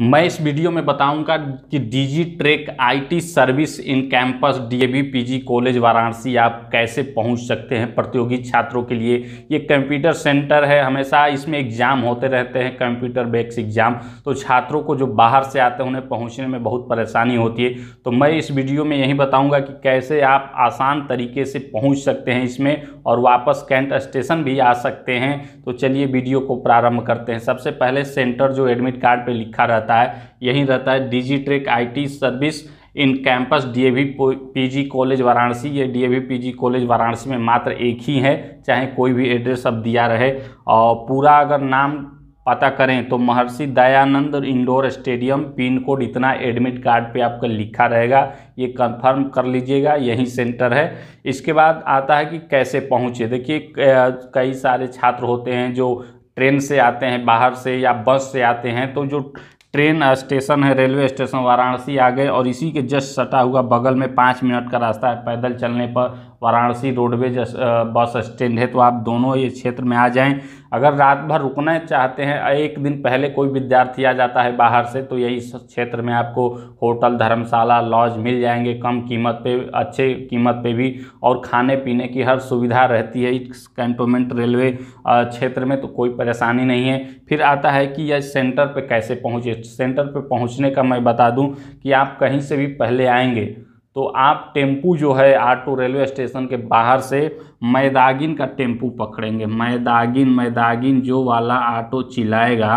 मैं इस वीडियो में बताऊंगा कि Digi track IT service in campus DAV PG college Varanasi आप कैसे पहुंच सकते हैं प्रतियोगी छात्रों के लिए ये कंप्यूटर सेंटर है हमेशा इसमें एग्ज़ाम होते रहते हैं कंप्यूटर बेक्स एग्ज़ाम तो छात्रों को जो बाहर से आते हैं उन्हें पहुँचने में बहुत परेशानी होती है तो मैं इस वीडियो में यही बताऊँगा कि कैसे आप आसान तरीके से पहुँच सकते हैं इसमें और वापस कैंट स्टेशन भी आ सकते हैं तो चलिए वीडियो को प्रारंभ करते हैं सबसे पहले सेंटर जो एडमिट कार्ड पर लिखा रहता रहता है यहीं रहता है D track I service in campus DAV PG college Varanasi ये डीएवी पीजी कॉलेज वाराणसी में मात्र एक ही है चाहे कोई भी एड्रेस अब दिया रहे और पूरा अगर नाम पता करें तो Maharshi Dayanand indoor stadium pin code इतना एडमिट कार्ड पे आपका लिखा रहेगा ये कंफर्म कर लीजिएगा यही सेंटर है इसके बाद आता है कि कैसे पहुँचे देखिए कई सारे छात्र होते हैं जो ट्रेन से आते हैं बाहर से या बस से आते हैं तो जो ट्रेन स्टेशन है रेलवे स्टेशन वाराणसी आ गए और इसी के जस्ट सटा हुआ बगल में पाँच मिनट का रास्ता है पैदल चलने पर वाराणसी रोडवेज बस स्टैंड है तो आप दोनों ये क्षेत्र में आ जाएं अगर रात भर रुकना चाहते हैं एक दिन पहले कोई विद्यार्थी आ जाता है बाहर से तो यही क्षेत्र में आपको होटल धर्मशाला लॉज मिल जाएंगे कम कीमत पे अच्छे कीमत पे भी और खाने पीने की हर सुविधा रहती है इस कैंटोनमेंट रेलवे क्षेत्र में तो कोई परेशानी नहीं है फिर आता है कि यह सेंटर पर कैसे पहुँचे सेंटर पर पहुँचने का मैं बता दूँ कि आप कहीं से भी पहले आएँगे तो आप टेम्पू जो है आटो रेलवे स्टेशन के बाहर से मैदागिन का टेम्पू पकड़ेंगे मैदागिन मैदागिन जो वाला आटो चिल्लाएगा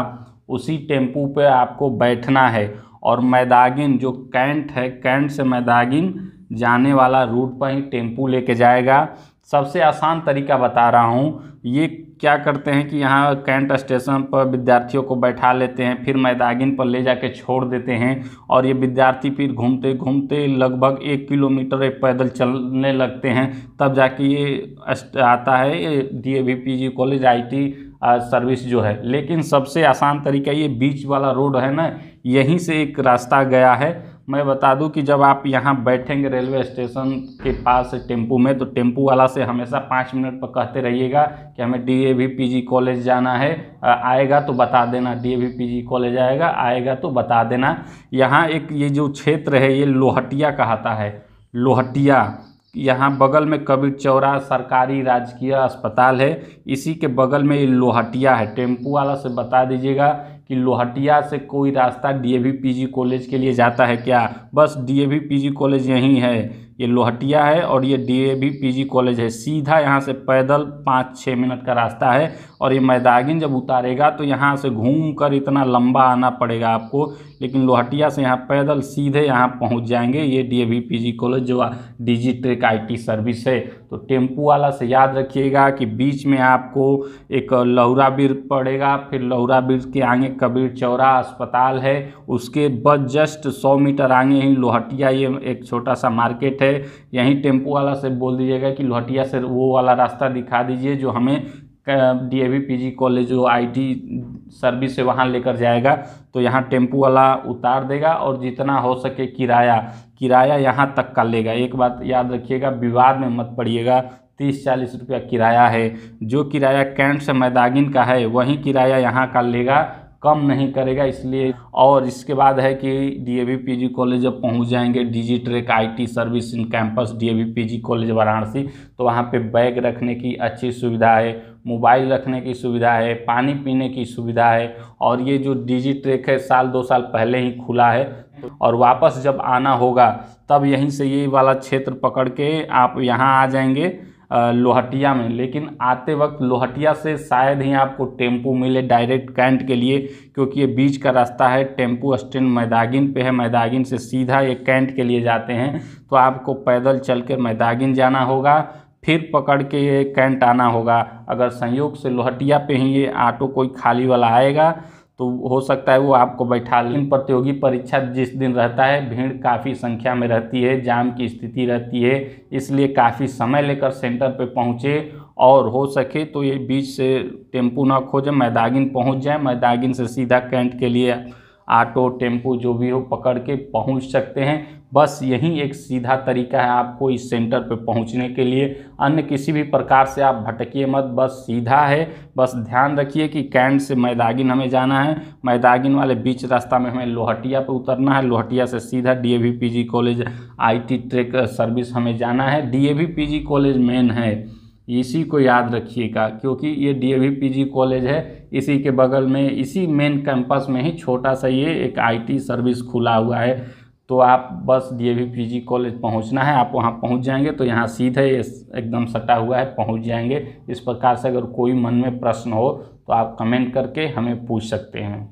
उसी टेम्पू पे आपको बैठना है और मैदागिन जो कैंट है कैंट से मैदागिन जाने वाला रूट पर ही टेम्पू लेके जाएगा सबसे आसान तरीका बता रहा हूँ ये क्या करते हैं कि यहाँ कैंट स्टेशन पर विद्यार्थियों को बैठा लेते हैं फिर मैदागिन पर ले जाके छोड़ देते हैं और ये विद्यार्थी फिर घूमते घूमते लगभग एक किलोमीटर पैदल चलने लगते हैं तब जाके ये आता है ये D A V P G college I T service जो है लेकिन सबसे आसान तरीका ये बीच वाला रोड है ना यहीं से एक रास्ता गया है मैं बता दूं कि जब आप यहाँ बैठेंगे रेलवे स्टेशन के पास टेम्पू में तो टेम्पू वाला से हमेशा पाँच मिनट पर कहते रहिएगा कि हमें D A V P G college जाना है आएगा तो बता देना D A V P G college आएगा आएगा तो बता देना यहाँ एक ये जो क्षेत्र है ये लोहटिया कहता है लोहटिया यहाँ बगल में कबीर चौरा सरकारी राजकीय अस्पताल है इसी के बगल में ये लोहटिया है टेम्पू वाला से बता दीजिएगा कि लोहटिया से कोई रास्ता डीएवी पीजी कॉलेज के लिए जाता है क्या बस डीएवी पीजी कॉलेज यहीं है ये लोहटिया है और ये डीएवी पीजी कॉलेज है सीधा यहाँ से पैदल पाँच छः मिनट का रास्ता है और ये मैदागिन जब उतारेगा तो यहाँ से घूम कर इतना लंबा आना पड़ेगा आपको लेकिन लोहटिया से यहाँ पैदल सीधे यहाँ पहुँच जाएंगे ये डीएवी पीजी कॉलेज जो जी ट्रेक आई सर्विस है तो टेम्पू वाला से याद रखिएगा कि बीच में आपको एक लहुरा पड़ेगा फिर लहुरा के आगे कबीर चौरा अस्पताल है उसके बस जस्ट सौ मीटर आगे ही लोहटिया ये एक छोटा सा मार्केट है यहीं टेम्पो वाला से बोल दीजिएगा कि लोहटिया से वो वाला रास्ता दिखा दीजिए जो हमें D A V P G college जो टी सर्विस से वहाँ लेकर जाएगा तो यहाँ टेम्पू वाला उतार देगा और जितना हो सके किराया किराया यहाँ तक का लेगा एक बात याद रखिएगा विवाद में मत पड़िएगा तीस चालीस रुपया किराया है जो किराया कैंट से मैदागिन का है वही किराया यहाँ का लेगा कम नहीं करेगा इसलिए और इसके बाद है कि पी जी कॉलेज जब पहुंच जाएंगे Digi track T service in campus P G college Varanasi तो वहाँ पे बैग रखने की अच्छी सुविधा है मोबाइल रखने की सुविधा है पानी पीने की सुविधा है और ये जो डिजी ट्रेक है साल दो साल पहले ही खुला है और वापस जब आना होगा तब यहीं से ये वाला क्षेत्र पकड़ के आप यहाँ आ जाएंगे लोहटिया में लेकिन आते वक्त लोहटिया से शायद ही आपको टेम्पू मिले डायरेक्ट कैंट के लिए क्योंकि ये बीच का रास्ता है टेम्पू स्टैंड मैदागिन पे है मैदागिन से सीधा ये कैंट के लिए जाते हैं तो आपको पैदल चल के मैदागिन जाना होगा फिर पकड़ के ये कैंट आना होगा अगर संयोग से लोहटिया पे ही ये ऑटो कोई खाली वाला आएगा तो हो सकता है वो आपको बैठा लेकिन प्रतियोगी परीक्षा जिस दिन रहता है भीड़ काफ़ी संख्या में रहती है जाम की स्थिति रहती है इसलिए काफ़ी समय लेकर सेंटर पे पहुँचे और हो सके तो ये बीच से टेम्पू ना खोजें मैदागिन पहुँच जाए मैदागिन से सीधा कैंट के लिए ऑटो टेम्पो जो भी हो पकड़ के पहुंच सकते हैं बस यही एक सीधा तरीका है आपको इस सेंटर पे पहुंचने के लिए अन्य किसी भी प्रकार से आप भटकिए मत बस सीधा है बस ध्यान रखिए कि कैंट से मैदागिन हमें जाना है मैदागिन वाले बीच रास्ता में हमें लोहटिया पे उतरना है लोहटिया से सीधा P G college T track service हमें जाना है पी जी कॉलेज मेन है इसी को याद रखिएगा क्योंकि ये डी कॉलेज है इसी के बगल में इसी मेन कैंपस में ही छोटा सा ये एक आईटी सर्विस खुला हुआ है तो आप बस डी कॉलेज पहुंचना है आप वहां पहुंच जाएंगे तो यहाँ सीधे एकदम सटा हुआ है पहुंच जाएंगे इस प्रकार से अगर कोई मन में प्रश्न हो तो आप कमेंट करके हमें पूछ सकते हैं